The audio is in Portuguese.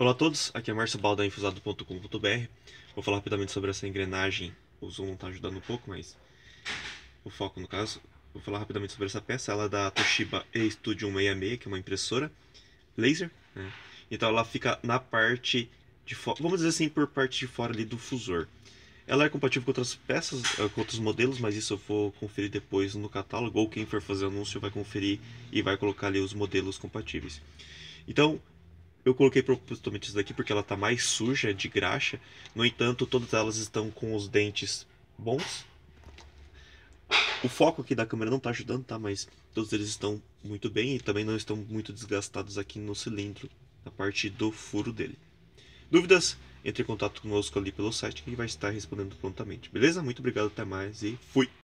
Olá a todos, aqui é Márcio Balda, infusado.com.br. Vou falar rapidamente sobre essa engrenagem. O zoom não está ajudando um pouco, mas o foco no caso. Vou falar rapidamente sobre essa peça. Ela é da Toshiba E-Studio 166, que é uma impressora laser. Né? Então ela fica na parte de fora, vamos dizer assim, por parte de fora ali do fusor. Ela é compatível com outras peças, eh, com outros modelos, mas isso eu vou conferir depois no catálogo, ou quem for fazer anúncio vai conferir e vai colocar ali os modelos compatíveis. Então, eu coloquei propositalmente isso daqui porque ela está mais suja de graxa. No entanto, todas elas estão com os dentes bons. O foco aqui da câmera não está ajudando, tá? Mas todos eles estão muito bem e também não estão muito desgastados aqui no cilindro, na parte do furo dele. Dúvidas? Entre em contato conosco ali pelo site que vai estar respondendo prontamente. Beleza? Muito obrigado, até mais e fui!